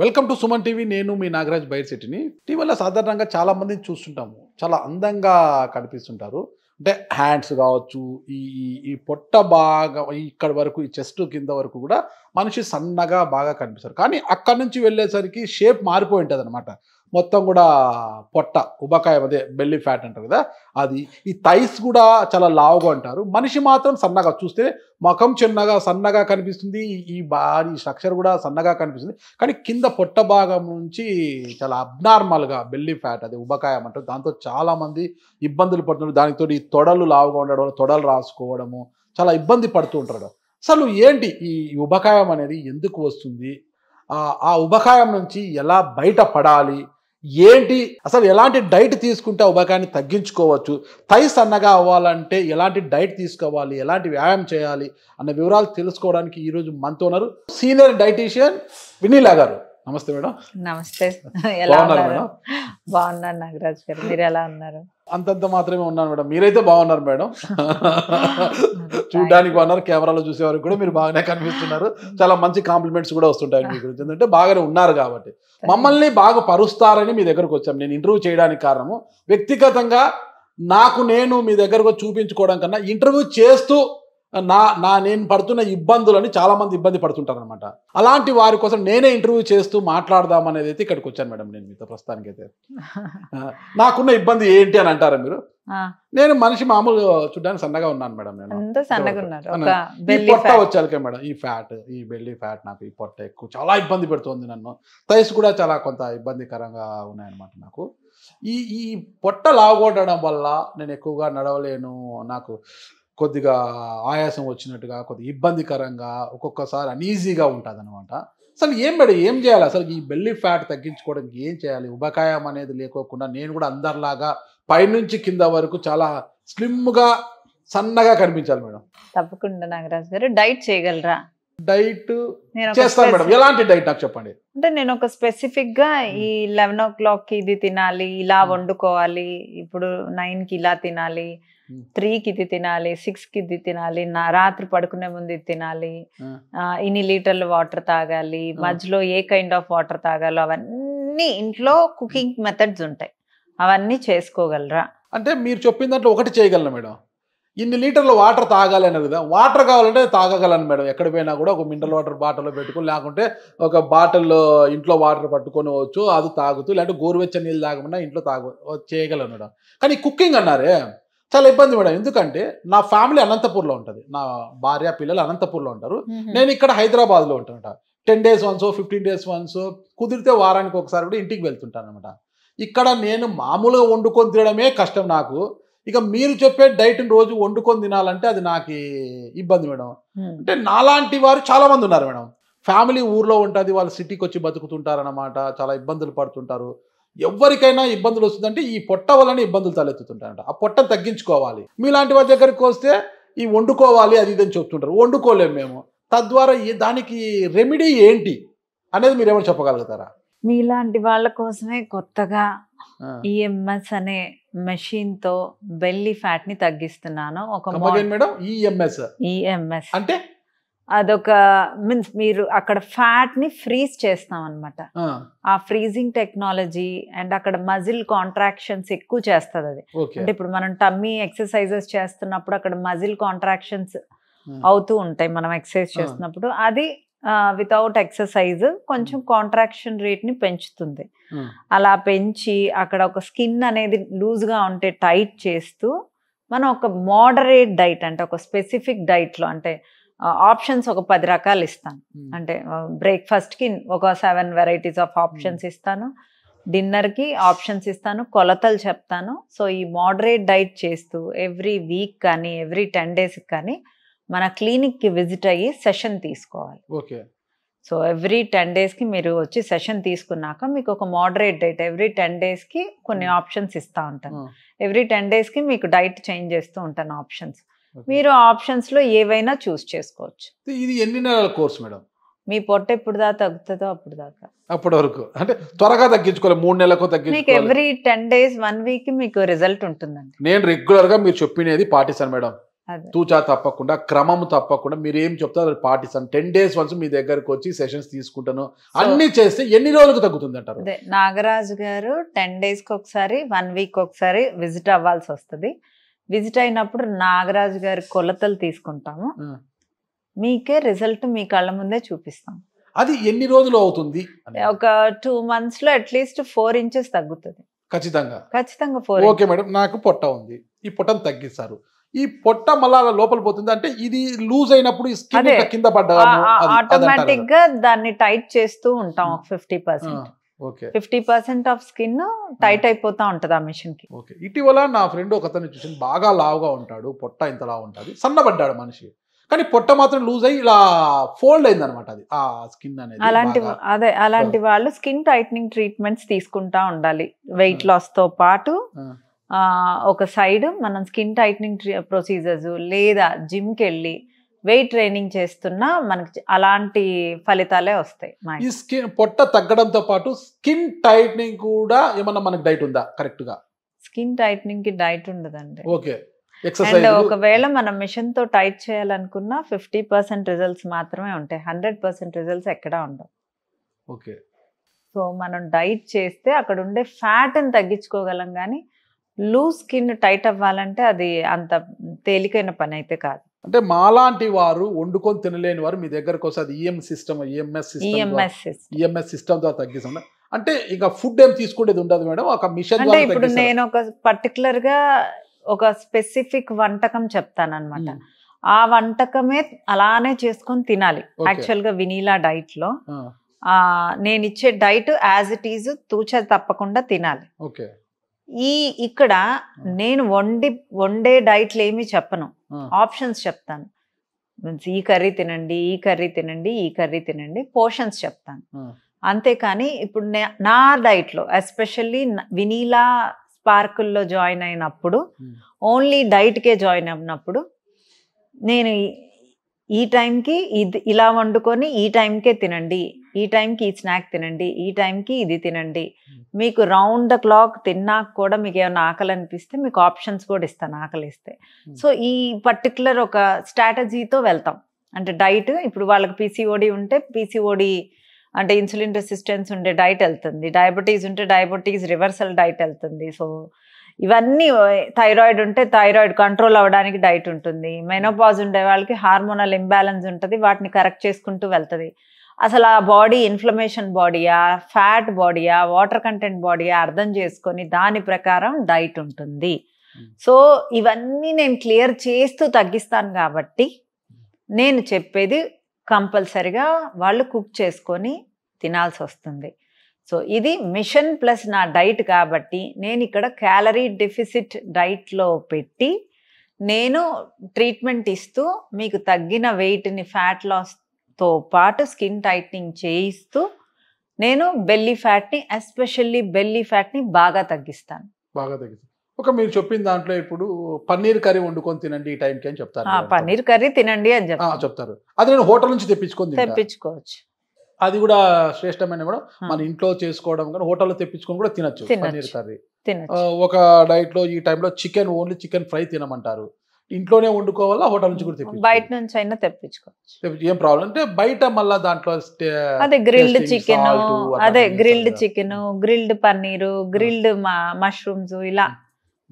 welcome to Suman TV నేను మీ నాగరాజ్ బైర్సెట్టిని టీవీలో సాధారణంగా చాలామందిని చూస్తుంటాము చాలా అందంగా కనిపిస్తుంటారు అంటే హ్యాండ్స్ కావచ్చు ఈ ఈ పొట్ట బాగా ఇక్కడ వరకు ఈ చెస్ట్ కింద వరకు కూడా మనిషి సన్నగా బాగా కనిపిస్తారు కానీ అక్కడ నుంచి వెళ్ళేసరికి షేప్ మారిపోయి ఉంటుంది మొత్తం కూడా పొట్ట ఉబకాయ అదే బెల్లి ఫ్యాట్ అంటారు కదా అది ఈ థైస్ కూడా చాలా లావుగా అంటారు మనిషి మాత్రం సన్నగా చూస్తే ముఖం చిన్నగా సన్నగా కనిపిస్తుంది ఈ ఈ స్ట్రక్చర్ కూడా సన్నగా కనిపిస్తుంది కానీ కింద పొట్ట భాగం నుంచి చాలా అబ్నార్మల్గా బెల్లి ఫ్యాట్ అది ఉబకాయం అంటారు దాంతో చాలామంది ఇబ్బందులు పడుతున్నారు దానితో ఈ తొడలు లావుగా ఉండడం తొడలు రాసుకోవడము చాలా ఇబ్బంది పడుతూ ఉంటారు అసలు ఏంటి ఈ ఉబకాయం అనేది ఎందుకు వస్తుంది ఆ ఉబకాయం నుంచి ఎలా బయటపడాలి ఏంటి అసలు ఎలాంటి డైట్ తీసుకుంటే ఉపయోగాన్ని తగ్గించుకోవచ్చు థై సన్నగా అవ్వాలంటే ఎలాంటి డైట్ తీసుకోవాలి ఎలాంటి వ్యాయామం చేయాలి అన్న వివరాలు తెలుసుకోవడానికి ఈరోజు మనతో ఉన్నారు సీనియర్ డైటీషియన్ వినీలా గారు నమస్తే మేడం నమస్తే ఎలా ఉన్నారు బాగున్నాను నాగరాజ్ గారు మీరు ఎలా ఉన్నారు అంతంత మాత్రమే ఉన్నాను మేడం మీరైతే బాగున్నారు మేడం చూడడానికి బాగున్నారు కెమెరాలో చూసేవారు కూడా మీరు బాగానే కనిపిస్తున్నారు చాలా మంచి కాంప్లిమెంట్స్ కూడా వస్తుంటాయి మీ గురించి ఎందుకంటే బాగానే ఉన్నారు కాబట్టి మమ్మల్ని బాగా పరుస్తారని మీ దగ్గరకు వచ్చాం నేను ఇంటర్వ్యూ చేయడానికి కారణము వ్యక్తిగతంగా నాకు నేను మీ దగ్గరకు చూపించుకోవడం కన్నా ఇంటర్వ్యూ చేస్తూ నా నా నేను పడుతున్న ఇబ్బందులని చాలామంది ఇబ్బంది పడుతుంటారు అనమాట అలాంటి వారి కోసం నేనే ఇంటర్వ్యూ చేస్తూ మాట్లాడదాం అనేది అయితే ఇక్కడికి వచ్చాను మేడం నేను మీతో ప్రస్తుతానికైతే నాకున్న ఇబ్బంది ఏంటి అని అంటారా మీరు నేను మనిషి మామూలు చూడడానికి సన్నగా ఉన్నాను మేడం నేను పొట్ట వచ్చాక మేడం ఈ ఫ్యాట్ ఈ బెల్లి ఫ్యాట్ నాకు ఈ పొట్ట ఎక్కువ చాలా ఇబ్బంది పెడుతుంది నన్ను తైస్ కూడా చాలా కొంత ఇబ్బందికరంగా ఉన్నాయన్నమాట నాకు ఈ ఈ పొట్ట లాగొట్టడం వల్ల నేను ఎక్కువగా నడవలేను నాకు కొద్దిగా ఆయాసం వచ్చినట్టుగా కొద్దిగా ఇబ్బందికరంగా ఒక్కొక్కసారి అనీజీగా ఉంటుంది అనమాట అసలు ఏం మేడం ఏం చేయాలి అసలు ఈ బెల్లి ఫ్యాట్ తగ్గించుకోవడానికి ఏం చేయాలి ఉబకాయం అనేది లేకోకుండా నేను కూడా అందరిలాగా పైనుంచి కింద వరకు చాలా స్లిమ్గా సన్నగా కనిపించాలి మేడం తప్పకుండా నాగరాజు గారు డైట్ చేయగలరా డైట్ చేస్తాను మేడం ఎలాంటి డైట్ నాకు చెప్పండి అంటే నేను ఒక స్పెసిఫిక్ గా ఈ లెవెన్ ఓ క్లాక్ కి ఇది తినాలి ఇలా వండుకోవాలి ఇప్పుడు నైన్ కి ఇలా తినాలి త్రీకి ఇది తినాలి సిక్స్ కి ఇది తినాలి నా రాత్రి పడుకునే ముందు ఇది తినాలి ఇన్ని లీటర్లు వాటర్ తాగాలి మధ్యలో ఏ కైండ్ ఆఫ్ వాటర్ తాగాలో అవన్నీ ఇంట్లో కుకింగ్ మెథడ్స్ ఉంటాయి అవన్నీ చేసుకోగలరా అంటే మీరు చెప్పిన దాంట్లో ఒకటి చేయగలరా మేడం ఇన్ని లీటర్ల వాటర్ తాగాలి అనే విధంగా వాటర్ కావాలంటే తాగగలను మేడం ఎక్కడ పోయినా కూడా ఒక మినరల్ వాటర్ బాటిల్లో పెట్టుకుని లేకుంటే ఒక బాటిల్లో ఇంట్లో వాటర్ పట్టుకొని వచ్చు అది తాగుతూ లేదంటే గోరువెచ్చని నీళ్ళు తాగమన్నా ఇంట్లో తాగ చేయగలను మేడం కానీ కుకింగ్ అన్నారే చాలా ఇబ్బంది మేడం ఎందుకంటే నా ఫ్యామిలీ అనంతపూర్లో ఉంటుంది నా భార్య పిల్లలు అనంతపూర్లో ఉంటారు నేను ఇక్కడ హైదరాబాద్లో ఉంటాను ten days once fifteen days once కుదిరితే వారానికి ఒకసారి కూడా ఇంటికి వెళ్తుంటాను అనమాట ఇక్కడ నేను మామూలుగా వండుకొని తినడమే కష్టం నాకు ఇక మీరు చెప్పే డైట్ రోజు వండుకొని తినాలంటే అది నాకు ఇబ్బంది మేడం అంటే నాలాంటి వారు చాలా మంది ఉన్నారు మేడం ఫ్యామిలీ ఊర్లో ఉంటుంది వాళ్ళు సిటీకి వచ్చి అనమాట చాలా ఇబ్బందులు పడుతుంటారు ఎవరికైనా ఇబ్బందులు వస్తుందంటే ఈ పొట్ట వలన ఇబ్బందులు తలెత్తుతుంటారంట ఆ పొట్ట తగ్గించుకోవాలి మీలాంటి వారి దగ్గరికి వస్తే ఈ వండుకోవాలి అది ఇదని చెప్తుంటారు వండుకోలేము మేము తద్వారా దానికి రెమెడీ ఏంటి అనేది మీరు ఏమైనా చెప్పగలుగుతారా మీలాంటి వాళ్ళ కోసమే కొత్తగా ఈఎంఎస్ అనే మెషిన్తో బెల్లీ ఫ్యాట్ని తగ్గిస్తున్నాను ఒక ఈఎంఎస్ e e అంటే అదొక మీన్స్ మీరు అక్కడ ఫ్యాట్ ని ఫ్రీజ్ చేస్తాం అనమాట ఆ ఫ్రీజింగ్ టెక్నాలజీ అండ్ అక్కడ మజిల్ కాంట్రాక్షన్స్ ఎక్కువ చేస్తుంది అది అంటే ఇప్పుడు మనం టమ్మీ ఎక్సర్సైజెస్ చేస్తున్నప్పుడు అక్కడ మజిల్ కాంట్రాక్షన్స్ అవుతూ ఉంటాయి మనం ఎక్సర్సైజ్ చేస్తున్నప్పుడు అది వితౌట్ ఎక్సర్సైజ్ కొంచెం కాంట్రాక్షన్ రేట్ని పెంచుతుంది అలా పెంచి అక్కడ ఒక స్కిన్ అనేది లూజ్గా ఉంటే టైట్ చేస్తూ మనం ఒక మోడరేట్ డైట్ అంటే ఒక స్పెసిఫిక్ డైట్లో అంటే ఆప్షన్స్ ఒక పది రకాలు ఇస్తాను అంటే బ్రేక్ఫాస్ట్కి ఒక సెవెన్ వెరైటీస్ ఆఫ్ ఆప్షన్స్ ఇస్తాను డిన్నర్కి ఆప్షన్స్ ఇస్తాను కొలతలు చెప్తాను సో ఈ మోడరేట్ డైట్ చేస్తూ ఎవ్రీ వీక్ కానీ ఎవ్రీ టెన్ డేస్కి కానీ మన క్లినిక్కి విజిట్ అయ్యి సెషన్ తీసుకోవాలి ఓకే సో ఎవ్రీ టెన్ డేస్కి మీరు వచ్చి సెషన్ తీసుకున్నాక మీకు ఒక మోడరేట్ డైట్ ఎవ్రీ టెన్ డేస్కి కొన్ని ఆప్షన్స్ ఇస్తా ఉంటాను ఎవ్రీ టెన్ డేస్కి మీకు డైట్ చేంజ్ చేస్తూ ఉంటాను ఆప్షన్స్ మీరు ఆప్షన్స్లో ఏవైనా చూస్ చేసుకోవచ్చు ఇది ఎన్ని నెలల కోర్స్ మేడం మీ పొట్ట ఎప్పుడు దాకా తగ్గుతుందో అప్పుడు దాకా అప్పటి వరకు అంటే త్వరగా తగ్గించుకోవాలి మూడు నెలలకు మీకు every ten days one week మీకు రిజల్ట్ ఉంటుందండి నేను రెగ్యులర్ గా మీరు చెప్పినది పాటిస్తాను మేడం తూచా తప్పకుండా క్రమం తప్పకుండా మీరు ఏం చెప్తారు పాటిస్తాను టెన్ డేస్ వన్స్ మీ దగ్గరకు వచ్చి సెషన్స్ తీసుకుంటాను అన్ని చేస్తే ఎన్ని రోజులకు తగ్గుతుంది అంటారు నాగరాజు గారు టెన్ డేస్ కి ఒకసారి వన్ వీక్ ఒకసారి విజిట్ అవ్వాల్సి వస్తుంది విజిట్ అయినప్పుడు నాగరాజు గారి కొలతలు తీసుకుంటాము మీకే రిజల్ట్ మీ కళ్ళ ముందే చూపిస్తాం అది ఎన్ని రోజులు అవుతుంది ఒక టూ మంత్స్ లో అట్లీస్ట్ ఫోర్ ఇంచెస్ తగ్గుతుంది ఖచ్చితంగా ఖచ్చితంగా ఫోర్ ఓకే మేడం నాకు పొట్ట ఉంది ఈ పొట్టను తగ్గిస్తారు ఈ పొట్ట మళ్ళా లోపల పోతుంది అంటే ఇది లూజ్ అయినప్పుడు స్కిన్ కింద పడ్డా ఆటోమేటిక్ గా దాన్ని టైట్ చేస్తూ ఉంటాం fifty percent fifty percent of skin tight అయిపోతా ఉంటది ఆ మిషన్ కి ఇటీవల నా ఫ్రెండ్ ఒక అతను చూసి బాగా లావుగా ఉంటాడు పొట్ట ఇంత లావు ఉంటుంది సన్నబడ్డాడు మనిషి కానీ పొట్ట మాత్రం లూజ్ అయ్యి ఇలా ఫోల్డ్ అయింది అనమాట అది ఆ స్కిన్ అనేది అలాంటి అదే అలాంటి వాళ్ళు స్కిన్ టైట్నింగ్ ట్రీట్మెంట్స్ తీసుకుంటా ఉండాలి వెయిట్ లాస్ తో పాటు ఒక సైడ్ మనం స్కిన్ టైట్నింగ్ ప్రొసీజర్స్ లేదా జిమ్కి వెళ్ళి వెయిట్ ట్రైనింగ్ చేస్తున్నా మనకి అలాంటి ఫలితాలే వస్తాయి ఈ స్కిన్ పొట్ట తగ్గడంతో పాటు స్కిన్ టైట్నింగ్ కూడా ఏమన్నా మనకి డైట్ ఉందా కరెక్ట్ గా స్కిన్ టైట్నింగ్ కి డైట్ ఉండదండి ఓకే అండ్ ఒకవేళ మనం మిషన్ తో టైట్ చేయాలనుకున్నా ఫిఫ్టీ పర్సెంట్ రిజల్ట్స్ మాత్రమే ఉంటాయి హండ్రెడ్ పర్సెంట్ రిజల్ట్స్ ఎక్కడా ఉండవు ఓకే సో మనం డైట్ చేస్తే అక్కడ ఉండే ఫ్యాట్ని తగ్గించుకోగలం కానీ లూజ్ స్కిన్ టైట్ అవ్వాలంటే అది అంత తేలికైన పని అయితే కాదు అంటే మాలాంటి వారు వండుకొని తినలేని వారు మీ దగ్గరకు వస్తుంది EM system EMS EMS system ద్వారా e తగ్గిస్తుంది అంటే ఇక ఫుడ్ ఏం తీసుకునేది ఉండదు మేడం ఒక మిషన్ అంటే ఇప్పుడు నేను ఒక పర్టికులర్ గా ఒక స్పెసిఫిక్ వంటకం చెప్తాను అనమాట ఆ వంటకమే అలానే చేసుకొని తినాలి యాక్చువల్ గా వినీలా డైట్ లో నేను ఇచ్చే డైట్ యాజ్ ఇట్ ఈజ్ తూచ తప్పకుండా తినాలి ఈ ఇక్కడ నేను వండి వండే డైట్లు ఏమీ చెప్పను ఆప్షన్స్ చెప్తాను మీన్స్ ఈ కర్రీ తినండి ఈ కర్రీ తినండి ఈ కర్రీ తినండి పోర్షన్స్ చెప్తాను అంతేకాని ఇప్పుడు నా డైట్లో ఎస్పెషల్లీ వినీలా స్పార్కుల్లో జాయిన్ అయినప్పుడు ఓన్లీ డైట్కే జాయిన్ అయినప్పుడు నేను ఈ టైంకి ఇది ఇలా వండుకొని ఈ టైంకే తినండి ఈ టైంకి ఈ స్నాక్ తినండి ఈ టైంకి ఇది తినండి మీకు రౌండ్ ద క్లాక్ తిన్నాక కూడా మీకు ఏమైనా ఆకలి అనిపిస్తే మీకు ఆప్షన్స్ కూడా ఇస్తాను ఆకలి ఇస్తే సో ఈ పర్టికులర్ ఒక స్ట్రాటజీతో వెళ్తాం అంటే డైట్ ఇప్పుడు వాళ్ళకి పీసీఓడి ఉంటే పీసీఓడి అంటే ఇన్సులిన్ రెసిస్టెన్స్ ఉండే డైట్ వెళ్తుంది డయాబెటీస్ ఉంటే డయాబెటీస్ రివర్సల్ డైట్ వెళ్తుంది సో ఇవన్నీ థైరాయిడ్ ఉంటే థైరాయిడ్ కంట్రోల్ అవ్వడానికి డైట్ ఉంటుంది మెనోపాజ్ ఉండే వాళ్ళకి హార్మోనల్ ఇంబ్యాలెన్స్ ఉంటుంది వాటిని కరెక్ట్ చేసుకుంటూ వెళ్తుంది అసలు ఆ బాడీ ఇన్ఫ్లమేషన్ బాడీయా ఫ్యాట్ బాడీయా వాటర్ కంటెంట్ బాడీయా అర్థం చేసుకొని దాని ప్రకారం డైట్ ఉంటుంది సో ఇవన్నీ నేను క్లియర్ చేస్తూ తగ్గిస్తాను కాబట్టి నేను చెప్పేది కంపల్సరిగా వాళ్ళు కుక్ చేసుకొని తినాల్సి వస్తుంది సో ఇది మిషన్ ప్లస్ నా డైట్ కాబట్టి నేను ఇక్కడ క్యాలరీ డెఫిసిట్ డైట్లో పెట్టి నేను ట్రీట్మెంట్ ఇస్తూ మీకు తగ్గిన వెయిట్ని ఫ్యాట్ లాస్ తో పాటు స్కిన్ టైట్నింగ్ చేయిస్తూ నేను బెల్లీ ఫ్యాట్ని ఎస్పెషల్లీ బెల్లీ ఫ్యాట్ని బాగా తగ్గిస్తాను బాగా తగ్గిస్తాను ఒక మీరు చెప్పిన దాంట్లో ఇప్పుడు పన్నీర్ కర్రీ వండుకొని తినండి ఈ టైంకి అని చెప్తారు పన్నీర్ కర్రీ తినండి అని చెప్తారు చెప్తారు అది నేను హోటల్ నుంచి తెప్పించుకొని తెప్పించుకోవచ్చు అది కూడా శ్రేష్టమైన కూడా మన ఇంట్లో చేసుకోవడం కానీ హోటల్లో తెప్పించుకొని కూడా తినచ్చు పన్నీర్ కర్రీ ఒక డైట్ లో ఈ టైంలో చికెన్ ఓన్లీ చికెన్ ఫ్రై తినమంటారు ఇంట్లోనే వండుకోవాలా హోటల్ నుంచి కూడా బయట నుంచి అయినా తెప్పించుకోవచ్చు ఏం ప్రాబ్లం అంటే బయట మళ్ళీ దాంట్లో అదే గ్రిల్డ్ చికెన్ అదే grilled chicken grilled paneer grilled mushrooms ఇలా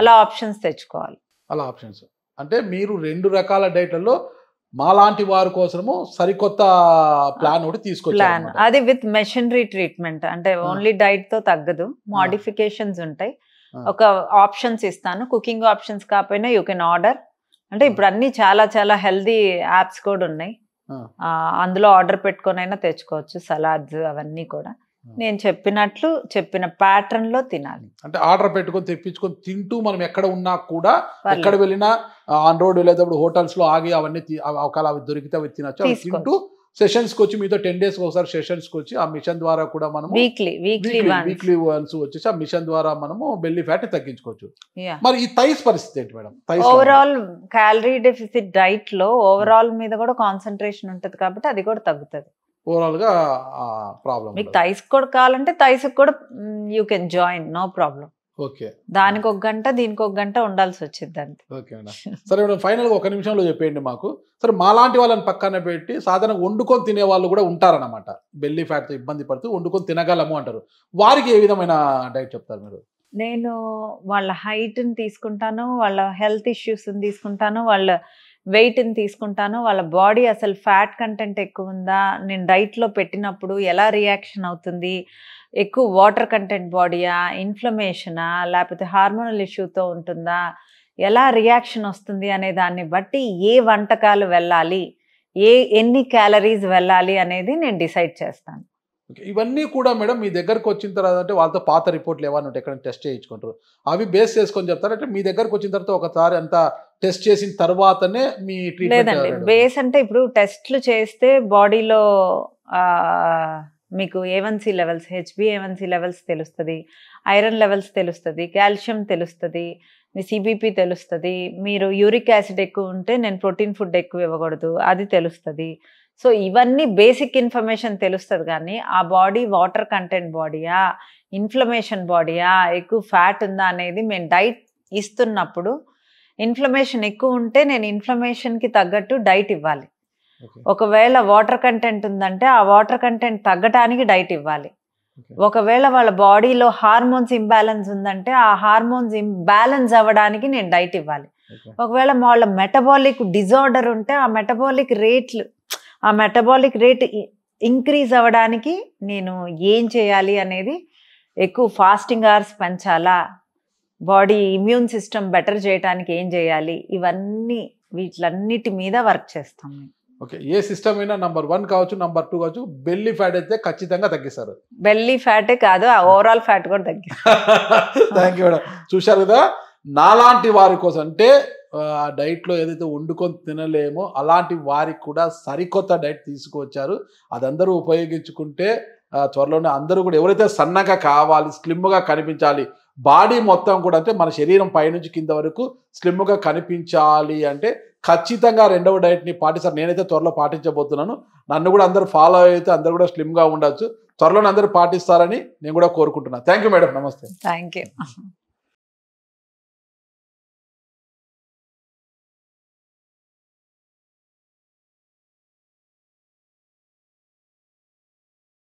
అలా ఆప్షన్స్ తెచ్చుకోవాలి అలా ఆప్షన్స్ అంటే మీరు రెండు రకాల డైట్లలో మాలాంటి వారి కోసము సరికొత్త ప్లాన్ ఒకటి తీసుకొచ్చారు అది విత్ మెషినరీ ట్రీట్మెంట్ అంటే ఓన్లీ డైట్ తో తగ్గదు మాడిఫికేషన్స్ ఉంటాయి ఒక ఆప్షన్స్ ఇస్తాను కుకింగ్ ఆప్షన్స్ కాకపోయినా యూ కెన్ ఆర్డర్ అంటే ఇప్పుడు అన్ని చాలా చాలా హెల్దీ యాప్స్ కూడా ఉన్నాయి అందులో ఆర్డర్ పెట్టుకొని అయినా తెచ్చుకోవచ్చు సలాడ్స్ అవన్నీ కూడా నేను చెప్పినట్లు చెప్పిన ప్యాటర్న్ లో తినాలి అంటే ఆర్డర్ పెట్టుకొని తెప్పించుకొని తింటూ మనం ఎక్కడ ఉన్నా కూడా ఎక్కడ వెళ్ళినా ఆన్ రోడ్ వెళ్ళేటప్పుడు హోటల్స్ లో ఆగి అవన్నీ ఒకవేళ అవి దొరికితే అవి తినచ్చు తింటూ సెషన్స్కి వచ్చి మీతో టెన్ డేస్కి ఒకసారి సెషన్స్కి వచ్చి ఆ మిషన్ ద్వారా కూడా మనం వీక్లీ వీక్లీ వీక్లీ వన్స్ వచ్చేసి ఆ మిషన్ ద్వారా మనము బెల్లి ఫ్యాట్ తగ్గించుకోవచ్చు మరి ఈ థైస్ పరిస్థితి ఏంటి madam overall calorie deficit diet లో ఓవరాల్ మీద కూడా కాన్సన్ట్రేషన్ ఉంటుంది కాబట్టి అది కూడా తగ్గుతుంది ఓవరాల్ గా ప్రాబ్లం మీకు థైస్ కూడా కావాలంటే థైస్ కూడా you can join no problem దానికి ఒక గంట దీనికి ఒక గంట ఉండాల్సి వచ్చింది అంతే ఓకే మేడం సరే మేడం ఒక నిమిషంలో చెప్పేయండి మాకు సరే మాలాంటి వాళ్ళని పక్కన పెట్టి సాధారణ వండుకొని తినే వాళ్ళు కూడా ఉంటారనమాట బెల్లీ ఫ్యాట్తో ఇబ్బంది పడుతూ వండుకొని తినగలము అంటారు వారికి ఏ విధమైన డైట్ చెప్తారు మీరు నేను వాళ్ళ హైట్ని తీసుకుంటాను వాళ్ళ హెల్త్ ఇష్యూస్ని తీసుకుంటాను వాళ్ళ వెయిట్ని తీసుకుంటాను వాళ్ళ బాడీ అసలు ఫ్యాట్ కంటెంట్ ఎక్కువ ఉందా నేను డైట్లో పెట్టినప్పుడు ఎలా రియాక్షన్ అవుతుంది ఎక్కువ వాటర్ కంటెంట్ బాడీయా ఇన్ఫ్లమేషనా లేకపోతే హార్మోనల్ ఇష్యూతో ఉంటుందా ఎలా రియాక్షన్ వస్తుంది అనే దాన్ని బట్టి ఏ వంటకాలు వెళ్ళాలి ఏ ఎన్ని క్యాలరీస్ వెళ్ళాలి అనేది నేను డిసైడ్ చేస్తాను ఓకే ఇవన్నీ కూడా మేడం మీ దగ్గరకు వచ్చిన తర్వాత అంటే వాళ్ళతో పాత రిపోర్ట్లు ఏమైనా ఉంటే ఎక్కడ టెస్ట్ చేయించుకుంటారు అవి బేస్ చేసుకొని చెప్తారు అంటే మీ దగ్గరకు వచ్చిన తర్వాత ఒకసారి అంత టెస్ట్ చేసిన తర్వాతనే మీ ట్రీట్మెంట్ బేస్ అంటే ఇప్పుడు టెస్ట్లు చేస్తే బాడీలో మీకు A1C levels HB A1C levels తెలుస్తుంది ఐరన్ లెవెల్స్ తెలుస్తుంది కాల్షియం తెలుస్తుంది మీ సిబిపి తెలుస్తుంది మీరు యూరిక్ యాసిడ్ ఎక్కువ ఉంటే నేను ప్రోటీన్ ఫుడ్ ఎక్కువ ఇవ్వకూడదు అది తెలుస్తుంది సో ఇవన్నీ బేసిక్ ఇన్ఫర్మేషన్ తెలుస్తుంది కానీ ఆ బాడీ వాటర్ కంటెంట్ బాడీయా ఇన్ఫ్లమేషన్ బాడీయా ఎక్కువ ఫ్యాట్ ఉందా అనేది మేము డైట్ ఇస్తున్నప్పుడు ఇన్ఫ్లమేషన్ ఎక్కువ ఉంటే నేను ఇన్ఫ్లమేషన్కి తగ్గట్టు డైట్ ఇవ్వాలి ఒకవేళ వాటర్ కంటెంట్ ఉందంటే ఆ వాటర్ కంటెంట్ తగ్గటానికి డైట్ ఇవ్వాలి ఒకవేళ వాళ్ళ బాడీలో హార్మోన్స్ ఇంబ్యాలెన్స్ ఉందంటే ఆ హార్మోన్స్ ఇంబ్యాలెన్స్ అవ్వడానికి నేను డైట్ ఇవ్వాలి ఒకవేళ వాళ్ళ మెటబాలిక్ డిజార్డర్ ఉంటే ఆ మెటబాలిక్ రేట్లు ఆ మెటబాలిక్ రేట్ ఇంక్రీజ్ అవ్వడానికి నేను ఏం చేయాలి అనేది ఎక్కువ ఫాస్టింగ్ అవర్స్ పెంచాలా బాడీ ఇమ్యూన్ సిస్టమ్ బెటర్ చేయడానికి ఏం చేయాలి ఇవన్నీ వీటిలన్నిటి మీద వర్క్ చేస్తాం మేము ఓకే ఏ సిస్టమ్ అయినా నంబర్ వన్ కావచ్చు నంబర్ టూ కావచ్చు బెల్లీ ఫ్యాట్ అయితే ఖచ్చితంగా తగ్గిస్తారు బెల్లీ ఫ్యాటే కాదు ఓవరాల్ ఫ్యాట్ కూడా తగ్గిస్తారు థ్యాంక్ యూ మేడం చూశారు కదా నాలాంటి వారి కోసం అంటే డైట్లో ఏదైతే వండుకొని తినలేమో అలాంటి వారికి కూడా సరికొత్త డైట్ తీసుకువచ్చారు అది అందరూ ఉపయోగించుకుంటే త్వరలోనే అందరూ కూడా ఎవరైతే సన్నగా కావాలి స్లిమ్గా కనిపించాలి బాడీ మొత్తం కూడా అంటే మన శరీరం పైనుంచి కింద వరకు స్లిమ్గా కనిపించాలి అంటే ఖచ్చితంగా రెండవ డైట్ని పాటిస్తారు నేనైతే త్వరలో పాటించబోతున్నాను నన్ను కూడా అందరూ ఫాలో అయితే అందరూ కూడా స్లిమ్గా ఉండొచ్చు త్వరలో అందరూ పాటిస్తారని నేను కూడా కోరుకుంటున్నాను థ్యాంక్ మేడం నమస్తే థ్యాంక్